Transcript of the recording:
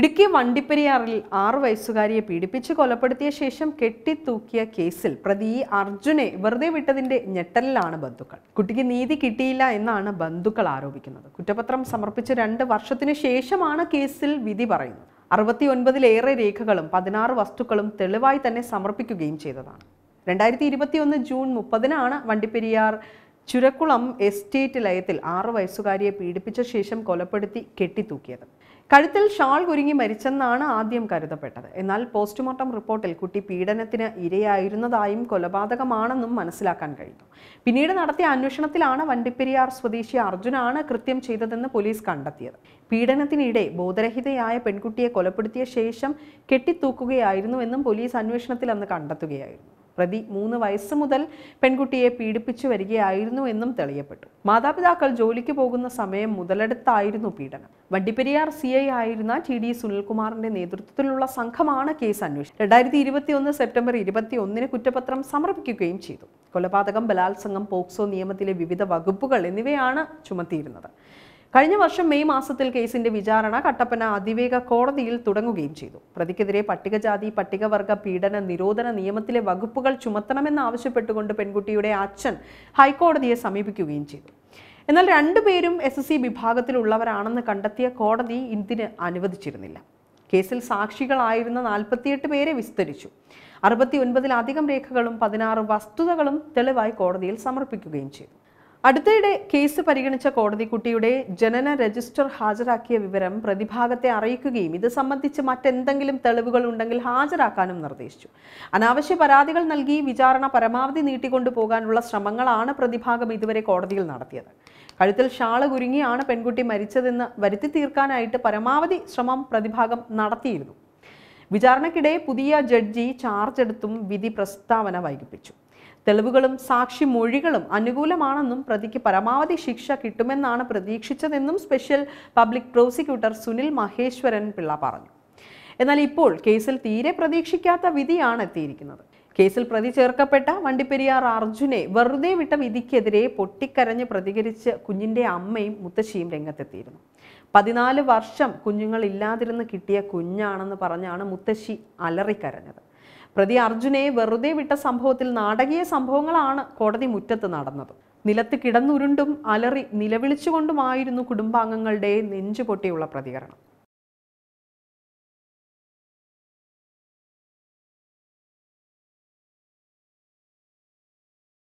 ഇടുക്കി വണ്ടിപ്പെരിയാറിൽ ആറു വയസ്സുകാരിയെ പീഡിപ്പിച്ച് കൊലപ്പെടുത്തിയ ശേഷം കെട്ടിത്തൂക്കിയ കേസിൽ പ്രതി അർജുനെ വെറുതെ വിട്ടതിന്റെ ഞെട്ടലിലാണ് ബന്ധുക്കൾ കുട്ടിക്ക് നീതി കിട്ടിയില്ല എന്നാണ് ബന്ധുക്കൾ ആരോപിക്കുന്നത് കുറ്റപത്രം സമർപ്പിച്ച് രണ്ട് വർഷത്തിനു ശേഷമാണ് കേസിൽ വിധി പറയുന്നത് അറുപത്തിയൊൻപതിലേറെ രേഖകളും പതിനാറ് വസ്തുക്കളും തെളിവായി തന്നെ സമർപ്പിക്കുകയും ചെയ്തതാണ് രണ്ടായിരത്തി ഇരുപത്തിയൊന്ന് ജൂൺ മുപ്പതിനാണ് വണ്ടിപ്പെരിയാർ ചുരക്കുളം എസ്റ്റേറ്റ് ലയത്തിൽ ആറു വയസ്സുകാരിയെ പീഡിപ്പിച്ച ശേഷം കൊലപ്പെടുത്തി കെട്ടിത്തൂക്കിയത് കഴുത്തിൽ ഷാൾ കുരുങ്ങി മരിച്ചെന്നാണ് ആദ്യം കരുതപ്പെട്ടത് എന്നാൽ പോസ്റ്റ്മോർട്ടം റിപ്പോർട്ടിൽ കുട്ടി പീഡനത്തിന് ഇരയായിരുന്നതായും കൊലപാതകമാണെന്നും മനസ്സിലാക്കാൻ കഴിഞ്ഞു പിന്നീട് നടത്തിയ അന്വേഷണത്തിലാണ് വണ്ടിപ്പെരിയാർ സ്വദേശി അർജുനാണ് കൃത്യം ചെയ്തതെന്ന് പോലീസ് കണ്ടെത്തിയത് പീഡനത്തിനിടെ ബോധരഹിതയായ പെൺകുട്ടിയെ കൊലപ്പെടുത്തിയ ശേഷം കെട്ടിത്തൂക്കുകയായിരുന്നുവെന്നും പോലീസ് അന്വേഷണത്തിൽ അന്ന് കണ്ടെത്തുകയായിരുന്നു പ്രതി മൂന്ന് വയസ്സ് മുതൽ പെൺകുട്ടിയെ പീഡിപ്പിച്ചു വരികയായിരുന്നു എന്നും തെളിയപ്പെട്ടു മാതാപിതാക്കൾ ജോലിക്ക് പോകുന്ന സമയം മുതലെടുത്തായിരുന്നു പീഡനം വണ്ടിപ്പെരിയാർ സി ഐ ആയിരുന്ന ടി ഡി സുനിൽകുമാറിന്റെ നേതൃത്വത്തിലുള്ള സംഘമാണ് കേസ് അന്വേഷിച്ചത് രണ്ടായിരത്തി ഒന്ന് സെപ്റ്റംബർ ഇരുപത്തി ഒന്നിന് കുറ്റപത്രം സമർപ്പിക്കുകയും ചെയ്തു കൊലപാതകം ബലാത്സംഗം പോക്സോ നിയമത്തിലെ വിവിധ വകുപ്പുകൾ എന്നിവയാണ് ചുമത്തിയിരുന്നത് കഴിഞ്ഞ വർഷം മെയ് മാസത്തിൽ കേസിന്റെ വിചാരണ കട്ടപ്പന അതിവേഗ കോടതിയിൽ തുടങ്ങുകയും ചെയ്തു പ്രതിക്കെതിരെ പട്ടികജാതി പട്ടികവർഗ പീഡന നിരോധന നിയമത്തിലെ വകുപ്പുകൾ ചുമത്തണമെന്നാവശ്യപ്പെട്ടുകൊണ്ട് പെൺകുട്ടിയുടെ അച്ഛൻ ഹൈക്കോടതിയെ സമീപിക്കുകയും ചെയ്തു എന്നാൽ രണ്ടുപേരും എസ് എസ് സി വിഭാഗത്തിലുള്ളവരാണെന്ന് കണ്ടെത്തിയ കോടതി ഇതിന് അനുവദിച്ചിരുന്നില്ല കേസിൽ സാക്ഷികളായിരുന്ന നാൽപ്പത്തിയെട്ട് പേരെ വിസ്തരിച്ചു അറുപത്തി ഒൻപതിലധികം രേഖകളും പതിനാറ് വസ്തുതകളും തെളിവായി കോടതിയിൽ സമർപ്പിക്കുകയും ചെയ്തു അടുത്തിടെ കേസ് പരിഗണിച്ച കോടതി കുട്ടിയുടെ ജനന രജിസ്റ്റർ ഹാജരാക്കിയ വിവരം പ്രതിഭാഗത്തെ അറിയിക്കുകയും ഇത് സംബന്ധിച്ച് മറ്റെന്തെങ്കിലും തെളിവുകൾ ഉണ്ടെങ്കിൽ ഹാജരാക്കാനും നിർദ്ദേശിച്ചു അനാവശ്യ പരാതികൾ നൽകി വിചാരണ പരമാവധി നീട്ടിക്കൊണ്ടുപോകാനുള്ള ശ്രമങ്ങളാണ് പ്രതിഭാഗം ഇതുവരെ കോടതിയിൽ നടത്തിയത് കഴുത്തിൽ ഷാള് കുരുങ്ങിയാണ് പെൺകുട്ടി മരിച്ചതെന്ന് വരുത്തി തീർക്കാനായിട്ട് പരമാവധി ശ്രമം പ്രതിഭാഗം നടത്തിയിരുന്നു വിചാരണക്കിടെ പുതിയ ജഡ്ജി ചാർജ് എടുത്തും വിധി പ്രസ്താവന വൈകിപ്പിച്ചു തെളിവുകളും മൊഴികളും അനുകൂലമാണെന്നും പ്രതിക്ക് പരമാവധി ശിക്ഷ കിട്ടുമെന്നാണ് പ്രതീക്ഷിച്ചതെന്നും special public prosecutor Sunil Maheswaran Pillai പറഞ്ഞു എന്നാൽ ഇപ്പോൾ കേസിൽ തീരെ പ്രതീക്ഷിക്കാത്ത വിധിയാണ് എത്തിയിരിക്കുന്നത് കേസിൽ പ്രതി ചേർക്കപ്പെട്ട വണ്ടിപ്പെരിയാർ അർജുനെ വെറുതെ വിട്ട വിധിക്കെതിരെ പൊട്ടിക്കരഞ്ഞ് പ്രതികരിച്ച് കുഞ്ഞിൻ്റെ അമ്മയും മുത്തശ്ശിയും രംഗത്തെത്തിയിരുന്നു പതിനാല് വർഷം കുഞ്ഞുങ്ങളില്ലാതിരുന്ന് കിട്ടിയ കുഞ്ഞാണെന്ന് പറഞ്ഞാണ് മുത്തശ്ശി അലറിക്കരഞ്ഞത് പ്രതി അർജുനെ വെറുതെ വിട്ട സംഭവത്തിൽ നാടകീയ സംഭവങ്ങളാണ് കോടതി മുറ്റത്ത് നടന്നത് നിലത്ത് കിടന്നുരുണ്ടും അലറി നിലവിളിച്ചുകൊണ്ടുമായിരുന്നു കുടുംബാംഗങ്ങളുടെ നെഞ്ചുപൊട്ടിയുള്ള പ്രതികരണം